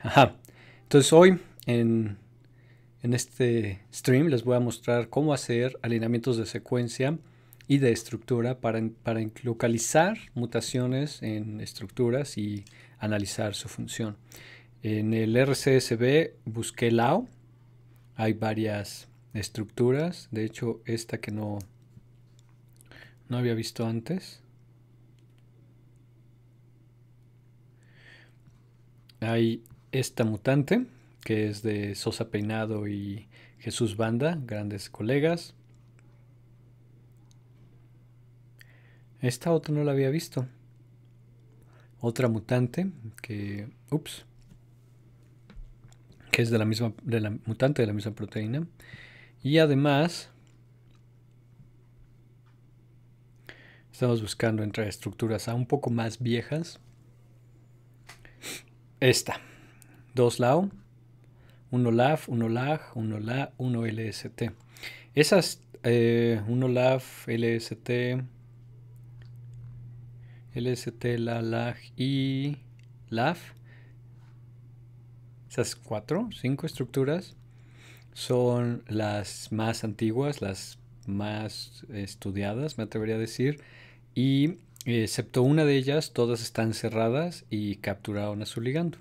Ajá. Entonces hoy en, este stream les voy a mostrar cómo hacer alineamientos de secuencia y de estructura para, para localizar mutaciones en estructuras y analizar su función. En el RCSB busqué lao. Hay varias estructuras. De hecho, esta que no, no había visto antes. Hay esta mutante, que es de Sosa Peinado y Jesús Banda, grandes colegas. Esta otra no la había visto. Otra mutante que. Ups. Que es de la misma. De la mutante de la misma proteína. Y además. Estamos buscando entre estructuras un poco más viejas. Esta dos LAO, uno LAF, uno LAG, uno LA, uno LST. Esas, eh, uno LAF, LST, LST, LA, LAG y LAF, esas cuatro, cinco estructuras son las más antiguas, las más estudiadas, me atrevería a decir, y eh, excepto una de ellas, todas están cerradas y capturaron a su ligando.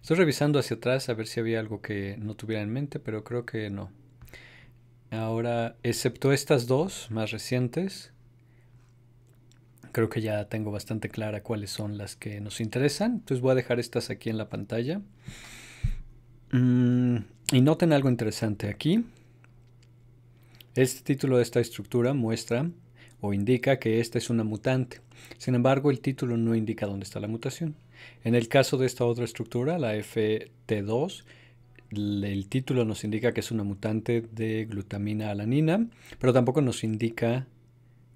Estoy revisando hacia atrás a ver si había algo que no tuviera en mente, pero creo que no. Ahora, excepto estas dos más recientes, creo que ya tengo bastante clara cuáles son las que nos interesan. Entonces voy a dejar estas aquí en la pantalla. Mm, y noten algo interesante aquí. Este título de esta estructura muestra o indica que esta es una mutante. Sin embargo, el título no indica dónde está la mutación. En el caso de esta otra estructura, la FT2, el título nos indica que es una mutante de glutamina alanina, pero tampoco nos indica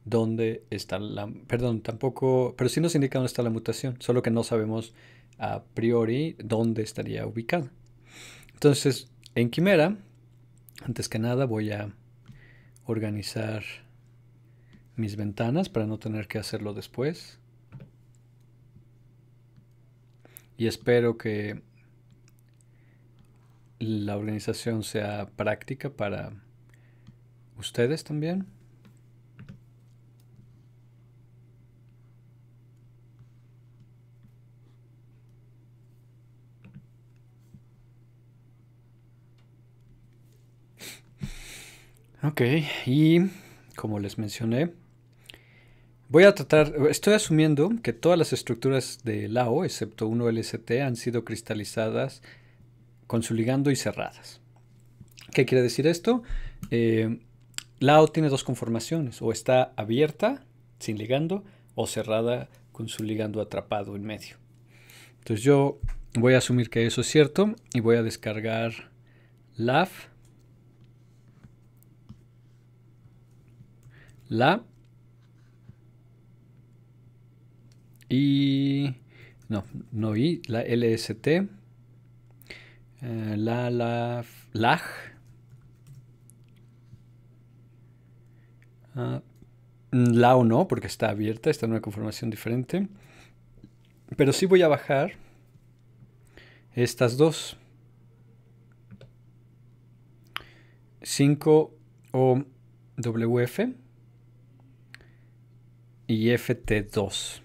dónde está la... Perdón, tampoco... Pero sí nos indica dónde está la mutación, solo que no sabemos a priori dónde estaría ubicada. Entonces, en Quimera, antes que nada voy a organizar mis ventanas para no tener que hacerlo después. y espero que la organización sea práctica para ustedes también. Ok, y como les mencioné, Voy a tratar, estoy asumiendo que todas las estructuras de LAO, excepto 1 LST, han sido cristalizadas con su ligando y cerradas. ¿Qué quiere decir esto? Eh, LAO tiene dos conformaciones, o está abierta, sin ligando, o cerrada con su ligando atrapado en medio. Entonces yo voy a asumir que eso es cierto y voy a descargar LAF. La Y no, no vi la LST, eh, la, la LAG. Ah, mm, la o no, porque está abierta, está en una conformación diferente. Pero sí voy a bajar estas dos. 5 o WF y FT2.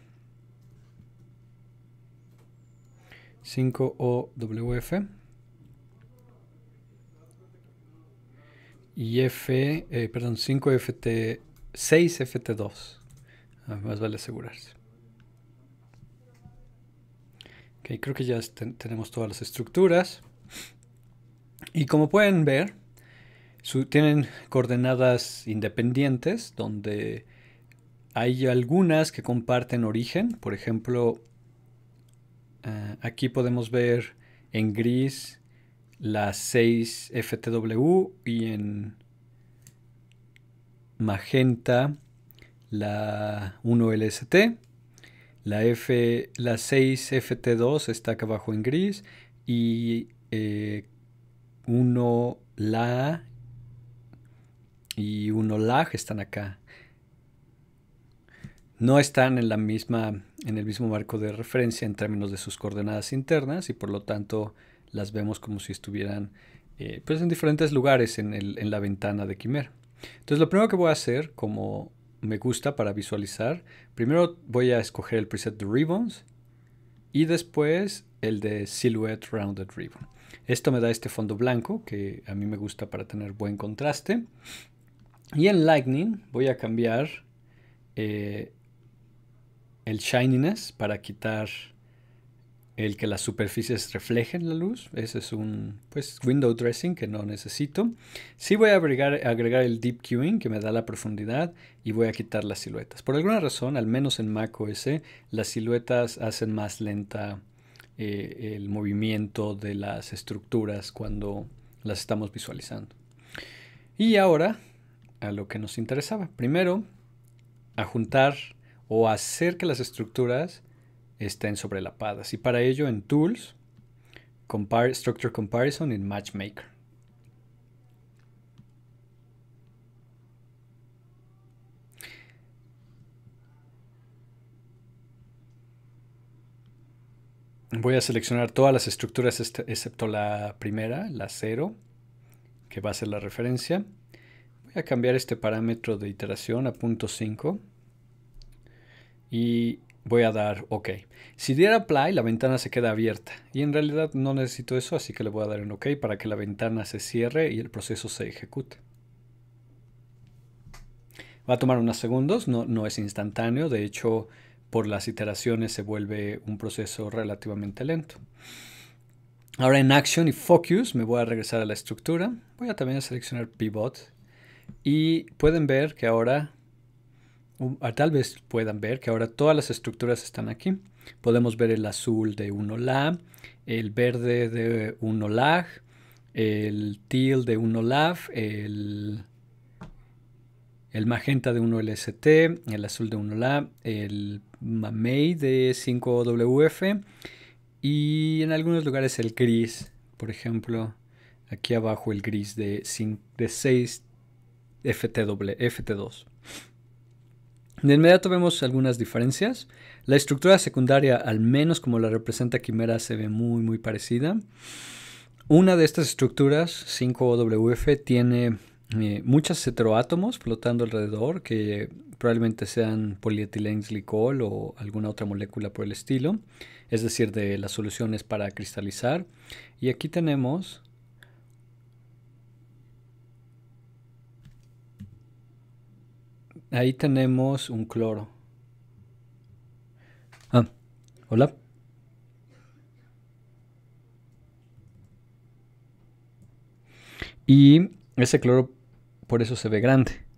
5OWF y F, eh, perdón, 5FT, 6FT2. Ah, más vale asegurarse. Ok, creo que ya tenemos todas las estructuras. Y como pueden ver, tienen coordenadas independientes donde hay algunas que comparten origen, por ejemplo, Ah, aquí podemos ver en gris las 6 FTW y en magenta la 1LST. La, F, la 6FT2 está acá abajo en gris y 1 eh, la y 1 lag están acá no están en, la misma, en el mismo marco de referencia en términos de sus coordenadas internas y por lo tanto las vemos como si estuvieran eh, pues en diferentes lugares en, la ventana de Quimera. Entonces lo primero que voy a hacer como me gusta para visualizar, primero voy a escoger el preset de Ribbons y después el de Silhouette Rounded Ribbon. Esto me da este fondo blanco que a mí me gusta para tener buen contraste. Y en Lightning voy a cambiar eh, el shininess para quitar el que las superficies reflejen la luz. Ese es un pues, window dressing que no necesito. Sí voy a agregar, agregar el deep queuing que me da la profundidad y voy a quitar las siluetas. Por alguna razón, al menos en Mac las siluetas hacen más lenta eh, el movimiento de las estructuras cuando las estamos visualizando. Y ahora a lo que nos interesaba. Primero, a juntar o hacer que las estructuras estén sobrelapadas. Y para ello en Tools, compare, Structure Comparison en Matchmaker. Voy a seleccionar todas las estructuras excepto la primera, la 0, que va a ser la referencia. Voy a cambiar este parámetro de iteración a punto .5 y voy a dar OK. Si diera apply, la ventana se queda abierta y en realidad no necesito eso, así que le voy a dar en OK para que la ventana se cierre y el proceso se ejecute. Va a tomar unos segundos, no, no es instantáneo, de hecho por las iteraciones se vuelve un proceso relativamente lento. Ahora en Action y Focus me voy a regresar a la estructura, voy a también seleccionar Pivot y pueden ver que ahora Ah, tal vez puedan ver que ahora todas las estructuras están aquí. Podemos ver el azul de 1 la el verde de 1LAG, el teal de 1LAF, el, magenta de 1LST, el azul de 1 la el mamey de 5WF y en algunos lugares el gris, por ejemplo, aquí abajo el gris de, de 6 FTW, FT2. De inmediato vemos algunas diferencias. La estructura secundaria, al menos como la representa Quimera, se ve muy muy parecida. Una de estas estructuras, 5 wf tiene eh, muchos heteroátomos flotando alrededor que probablemente sean licol o alguna otra molécula por el estilo, es decir, de las soluciones para cristalizar. Y aquí tenemos Ahí tenemos un cloro. Ah, hola. Y ese cloro por eso se ve grande.